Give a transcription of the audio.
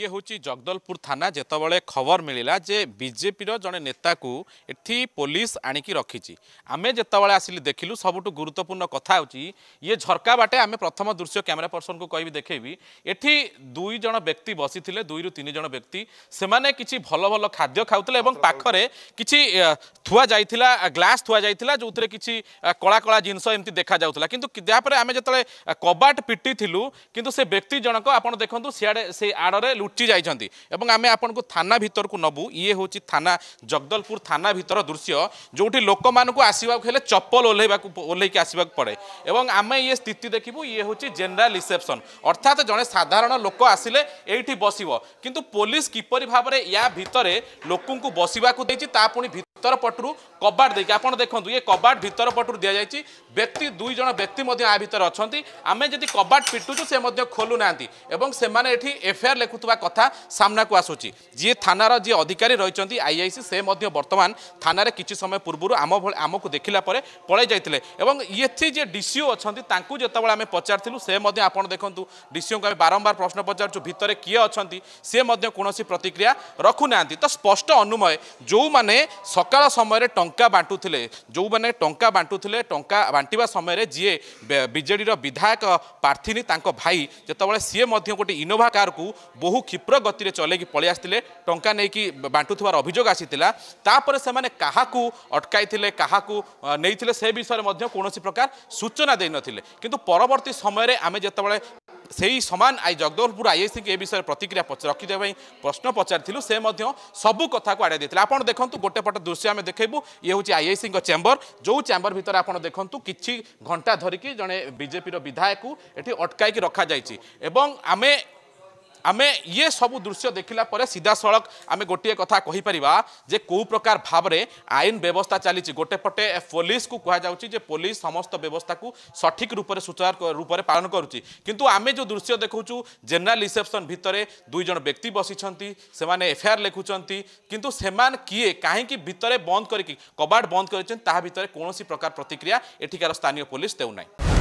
ଇଏ ହେଉଛି ଜଗଦଲପୁର ଥାନା ଯେତେବେଳେ ଖବର ମିଳିଲା ଯେ ବିଜେପିର ଜଣେ ନେତାକୁ ଏଠି ପୋଲିସ ଆଣିକି ରଖିଛି ଆମେ ଯେତେବେଳେ ଆସିଲି ଦେଖିଲୁ ସବୁଠୁ ଗୁରୁତ୍ୱପୂର୍ଣ୍ଣ କଥା ହେଉଛି ଇଏ ଝରକା ବାଟେ ଆମେ ପ୍ରଥମ ଦୃଶ୍ୟ କ୍ୟାମେରା ପର୍ସନକୁ କହିବି ଦେଖେଇବି ଏଠି ଦୁଇ ଜଣ ବ୍ୟକ୍ତି ବସିଥିଲେ ଦୁଇରୁ ତିନି ଜଣ ବ୍ୟକ୍ତି ସେମାନେ କିଛି ଭଲ ଭଲ ଖାଦ୍ୟ ଖାଉଥିଲେ ଏବଂ ପାଖରେ କିଛି থুয়া যাই গ্লাস থুয়া যাই যে কিছু কলা কলা জিনিস এমনি দেখা যাওয়া কিন্তু যাপরে আমি যেত কবাট পিটি লু কিন্তু সে ব্যক্তি জনক আপনার দেখুন সিয়াড়ে সেই আড়ে লুচি যাই এবং আমি আপনার থানা ভিতরক নবু ইয়ে হচ্ছে থানা জগদলপুর থানা ভিতর দৃশ্য যেটি লোক মানুষ আসবা হলে চপল ওহ্লাইবা ওলাইকি আসবাক পড়ে এবং আমি ইয়ে স্থিতি দেখবু ইয়ে হচ্ছে জেনারেল রিসেপশন অর্থাৎ জনে সাধারণ লোক আসলে এইটি বসব কিন্তু পুলিশ কিপর ভাবে ইয়া ভিতরে লোক বসবাক দিয়েছে তা পুঁ ভিতর ପଟରୁ କବାଟ ଦେଇକି ଆପଣ ଦେଖନ୍ତୁ ଇଏ କବାଟ ଭିତର ପଟରୁ ଦିଆଯାଇଛି ବ୍ୟକ୍ତି ଦୁଇ ଜଣ ବ୍ୟକ୍ତି ମଧ୍ୟ ଆ ଭିତରେ ଅଛନ୍ତି ଆମେ ଯଦି କବାଟ ପିଟୁଛୁ ସେ ମଧ୍ୟ ଖୋଲୁନାହାନ୍ତି ଏବଂ ସେମାନେ ଏଠି ଏଫଆଇଆର୍ ଲେଖୁଥିବା କଥା ସାମ୍ନାକୁ ଆସୁଛି ଯିଏ ଥାନାର ଯିଏ ଅଧିକାରୀ ରହିଛନ୍ତି ଆଇ ଆଇ ସି ସେ ମଧ୍ୟ ବର୍ତ୍ତମାନ ଥାନାରେ କିଛି ସମୟ ପୂର୍ବରୁ ଆମ ଭଳି ଆମକୁ ଦେଖିଲା ପରେ ପଳାଇ ଯାଇଥିଲେ ଏବଂ ଏଥି ଯିଏ ଡିସିଓ ଅଛନ୍ତି ତାଙ୍କୁ ଯେତେବେଳେ ଆମେ ପଚାରିଥିଲୁ ସେ ମଧ୍ୟ ଆପଣ ଦେଖନ୍ତୁ ଡିସିଓଙ୍କୁ ଆମେ ବାରମ୍ବାର ପ୍ରଶ୍ନ ପଚାରୁଛୁ ଭିତରେ କିଏ ଅଛନ୍ତି ସେ ମଧ୍ୟ କୌଣସି ପ୍ରତିକ୍ରିୟା ରଖୁନାହାନ୍ତି ତ ସ୍ପଷ୍ଟ ଅନୁମୟ ଯେଉଁମାନେ ସକାଳ ସମୟରେ ଟଙ୍କା ବାଣ୍ଟୁଥିଲେ ଯେଉଁମାନେ ଟଙ୍କା ବାଣ୍ଟୁଥିଲେ ଟଙ୍କା ବାଣ୍ଟିବା ସମୟରେ ଯିଏ ବିଜେଡ଼ିର ବିଧାୟକ ପ୍ରାର୍ଥିନୀ ତାଙ୍କ ଭାଇ ଯେତେବେଳେ ସିଏ ମଧ୍ୟ ଗୋଟିଏ ଇନୋଭା କାର୍କୁ ବହୁ କ୍ଷିପ୍ର ଗତିରେ ଚଲେଇକି ପଳେଇ ଆସିଥିଲେ ଟଙ୍କା ନେଇକି ବାଣ୍ଟୁଥିବାର ଅଭିଯୋଗ ଆସିଥିଲା ତାପରେ ସେମାନେ କାହାକୁ ଅଟକାଇଥିଲେ କାହାକୁ ନେଇଥିଲେ ସେ ବିଷୟରେ ମଧ୍ୟ କୌଣସି ପ୍ରକାର ସୂଚନା ଦେଇନଥିଲେ କିନ୍ତୁ ପରବର୍ତ୍ତୀ ସମୟରେ ଆମେ ଯେତେବେଳେ সেই সমান আই জগদলপুর আইএসিকে এ বিষয়ে প্রতিক্রিয়া রখিদেওয়া প্রশ্ন পচারি সে সবু কথা আড়াই দিয়ে আপনার দেখুন গোটে পট দৃশ্য আমি দেখবু ইয়ে হচ্ছে আইএসি চেম্বর যে চেম্বর ভিতরে আপনার দেখুন কিছু ঘণ্টা ধরিকি জনে বিজেপির বিধায়ক এটি অটকাইকি রখা যাই এবং আমি ଆମେ ଇଏ ସବୁ ଦୃଶ୍ୟ ଦେଖିଲା ପରେ ସିଧାସଳଖ ଆମେ ଗୋଟିଏ କଥା କହିପାରିବା ଯେ କେଉଁ ପ୍ରକାର ଭାବରେ ଆଇନ ବ୍ୟବସ୍ଥା ଚାଲିଛି ଗୋଟେ ପଟେ ପୋଲିସକୁ କୁହାଯାଉଛି ଯେ ପୋଲିସ ସମସ୍ତ ବ୍ୟବସ୍ଥାକୁ ସଠିକ୍ ରୂପରେ ସୂଚନା ରୂପରେ ପାଳନ କରୁଛି କିନ୍ତୁ ଆମେ ଯେଉଁ ଦୃଶ୍ୟ ଦେଖୁଛୁ ଜେନେରାଲ ରିସେପସନ୍ ଭିତରେ ଦୁଇ ଜଣ ବ୍ୟକ୍ତି ବସିଛନ୍ତି ସେମାନେ ଏଫଆଇଆର୍ ଲେଖୁଛନ୍ତି କିନ୍ତୁ ସେମାନେ କିଏ କାହିଁକି ଭିତରେ ବନ୍ଦ କରିକି କବାଟ ବନ୍ଦ କରିଛନ୍ତି ତାହା ଭିତରେ କୌଣସି ପ୍ରକାର ପ୍ରତିକ୍ରିୟା ଏଠିକାର ସ୍ଥାନୀୟ ପୋଲିସ ଦେଉନାହିଁ